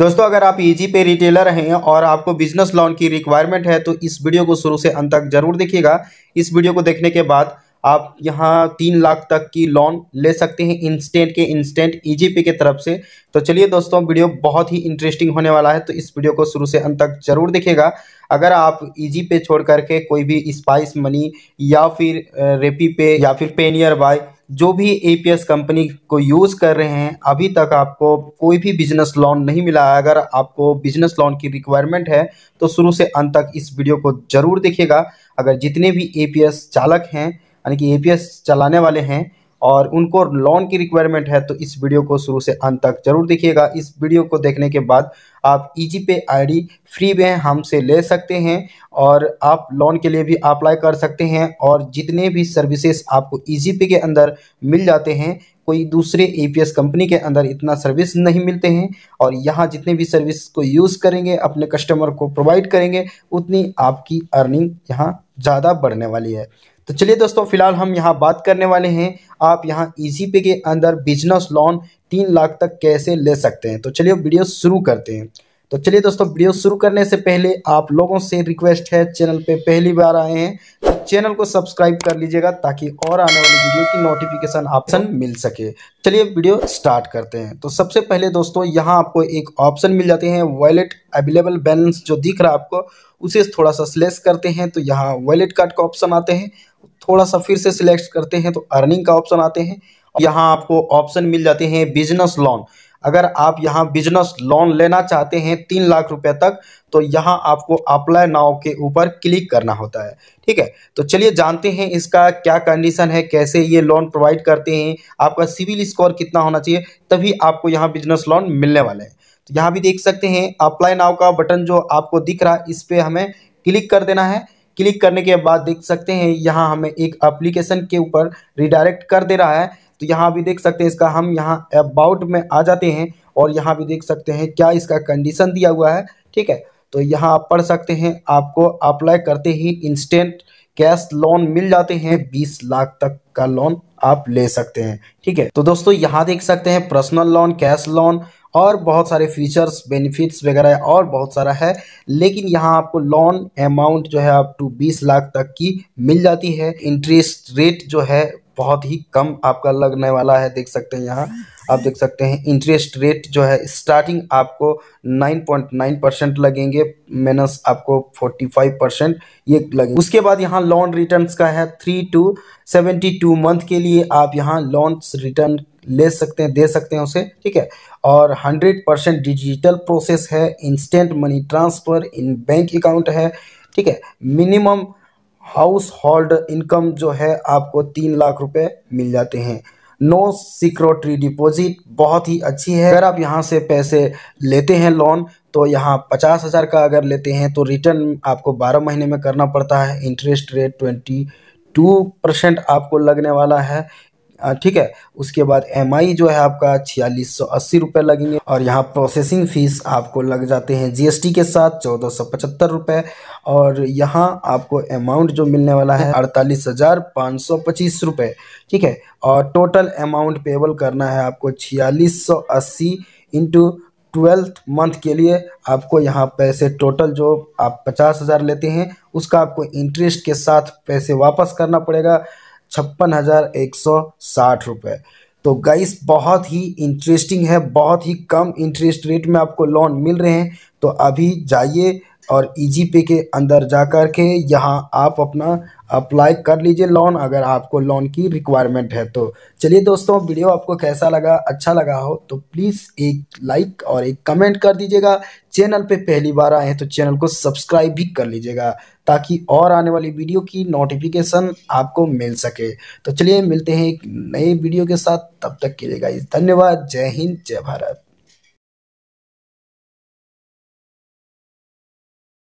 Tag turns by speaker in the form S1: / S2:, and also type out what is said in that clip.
S1: दोस्तों अगर आप ईजी पे रिटेलर हैं और आपको बिजनेस लोन की रिक्वायरमेंट है तो इस वीडियो को शुरू से अंत तक जरूर देखिएगा इस वीडियो को देखने के बाद आप यहाँ तीन लाख तक की लोन ले सकते हैं इंस्टेंट के इंस्टेंट ईजी पे के तरफ से तो चलिए दोस्तों वीडियो बहुत ही इंटरेस्टिंग होने वाला है तो इस वीडियो को शुरू से अंत तक जरूर देखिएगा अगर आप ईजी e पे छोड़ करके कोई भी स्पाइस मनी या फिर रेपी uh, पे या फिर पेनियर बाय जो भी ए कंपनी को यूज़ कर रहे हैं अभी तक आपको कोई भी बिजनेस लोन नहीं मिला है अगर आपको बिजनेस लोन की रिक्वायरमेंट है तो शुरू से अंत तक इस वीडियो को ज़रूर देखिएगा अगर जितने भी ए चालक हैं यानी कि ए चलाने वाले हैं और उनको लोन की रिक्वायरमेंट है तो इस वीडियो को शुरू से अंत तक जरूर देखिएगा इस वीडियो को देखने के बाद आप जी पे डी फ्री में हमसे ले सकते हैं और आप लोन के लिए भी अप्लाई कर सकते हैं और जितने भी सर्विसेज आपको जी e पे के अंदर मिल जाते हैं कोई दूसरे एस कंपनी के अंदर इतना सर्विस नहीं मिलते हैं और यहाँ जितने भी सर्विस को यूज़ करेंगे अपने कस्टमर को प्रोवाइड करेंगे उतनी आपकी अर्निंग यहाँ ज़्यादा बढ़ने वाली है तो चलिए दोस्तों फिलहाल हम यहाँ बात करने वाले हैं आप यहाँ इजी e पे के अंदर बिजनेस लोन तीन लाख तक कैसे ले सकते हैं तो चलिए वीडियो शुरू करते हैं तो चलिए दोस्तों वीडियो शुरू करने से पहले आप लोगों से रिक्वेस्ट है चैनल पे पहली बार आए हैं तो चैनल को सब्सक्राइब कर लीजिएगा ताकि और आने वाली वीडियो की नोटिफिकेशन ऑप्शन मिल सके चलिए वीडियो स्टार्ट करते हैं तो सबसे पहले दोस्तों यहाँ आपको एक ऑप्शन मिल जाते हैं वॉलेट अवेलेबल बैलेंस जो दिख रहा है आपको उसे थोड़ा सा सिलेक्ट करते हैं तो यहाँ वॉलेट कार्ड का ऑप्शन आते हैं थोड़ा सा फिर से सिलेक्ट करते हैं तो अर्निंग का ऑप्शन आते हैं यहाँ आपको ऑप्शन मिल जाते हैं बिजनेस लोन अगर आप यहाँ बिजनेस लोन लेना चाहते हैं तीन लाख रुपए तक तो यहाँ आपको अप्लाई नाव के ऊपर क्लिक करना होता है ठीक है तो चलिए जानते हैं इसका क्या कंडीशन है कैसे ये लोन प्रोवाइड करते हैं आपका सिविल स्कोर कितना होना चाहिए तभी आपको यहाँ बिजनेस लोन मिलने वाला है तो यहाँ भी देख सकते हैं अप्लाई नाव का बटन जो आपको दिख रहा है इस पर हमें क्लिक कर देना है क्लिक करने के बाद देख सकते हैं यहाँ हमें एक अप्लीकेशन के ऊपर रिडायरेक्ट कर दे रहा है तो यहाँ भी देख सकते हैं इसका हम यहाँ अबाउट में आ जाते हैं और यहाँ भी देख सकते हैं क्या इसका कंडीशन दिया हुआ है ठीक है तो यहाँ आप पढ़ सकते हैं आपको अप्लाई करते ही इंस्टेंट कैश लोन मिल जाते हैं बीस लाख तक का लोन आप ले सकते हैं ठीक है तो दोस्तों यहाँ देख सकते हैं पर्सनल लोन कैश लोन और बहुत सारे फीचर्स बेनिफिट्स वगैरह और बहुत सारा है लेकिन यहाँ आपको लोन अमाउंट जो है आप टू बीस लाख तक की मिल जाती है इंटरेस्ट रेट जो है बहुत ही कम आपका लगने वाला है देख सकते हैं यहाँ आप देख सकते हैं इंटरेस्ट रेट जो है स्टार्टिंग आपको 9.9 परसेंट लगेंगे माइनस आपको 45 परसेंट ये लगेंगे उसके बाद यहाँ लोन रिटर्न्स का है three to seventy two month के लिए आप यहाँ लोन रिटर्न ले सकते हैं दे सकते हैं उसे ठीक है और 100 परसेंट डिजिटल प्रोसेस है instant money transfer in bank account है ठीक है मिनिमम हाउस होल्ड इनकम जो है आपको तीन लाख रुपये मिल जाते हैं नो सिक्योरिटी डिपॉजिट बहुत ही अच्छी है अगर आप यहाँ से पैसे लेते हैं लोन तो यहाँ पचास हज़ार का अगर लेते हैं तो रिटर्न आपको बारह महीने में करना पड़ता है interest rate twenty two percent आपको लगने वाला है ठीक है उसके बाद एम जो है आपका छियालीस सौ अस्सी रुपये लगेंगे और यहाँ प्रोसेसिंग फ़ीस आपको लग जाते हैं जीएसटी के साथ चौदह सौ पचहत्तर रुपये और यहाँ आपको अमाउंट जो मिलने वाला है अड़तालीस हज़ार पाँच सौ पच्चीस रुपये ठीक है और टोटल अमाउंट पेबल करना है आपको छियालीस सौ अस्सी इंटू ट्वेल्थ मंथ के लिए आपको यहाँ पैसे टोटल जो आप पचास हज़ार लेते हैं उसका आपको इंटरेस्ट के साथ पैसे वापस करना पड़ेगा छप्पन हज़ार एक सौ साठ रुपये तो गाइस बहुत ही इंटरेस्टिंग है बहुत ही कम इंटरेस्ट रेट में आपको लोन मिल रहे हैं तो अभी जाइए और ईजी e पे के अंदर जा कर के यहाँ आप अपना अप्लाई कर लीजिए लोन अगर आपको लोन की रिक्वायरमेंट है तो चलिए दोस्तों वीडियो आपको कैसा लगा अच्छा लगा हो तो प्लीज़ एक लाइक और एक कमेंट कर दीजिएगा चैनल पे पहली बार आए हैं तो चैनल को सब्सक्राइब भी कर लीजिएगा ताकि और आने वाली वीडियो की नोटिफिकेशन आपको मिल सके तो चलिए मिलते हैं एक नए वीडियो के साथ तब तक के लिए गाइस धन्यवाद जय हिंद जय भारत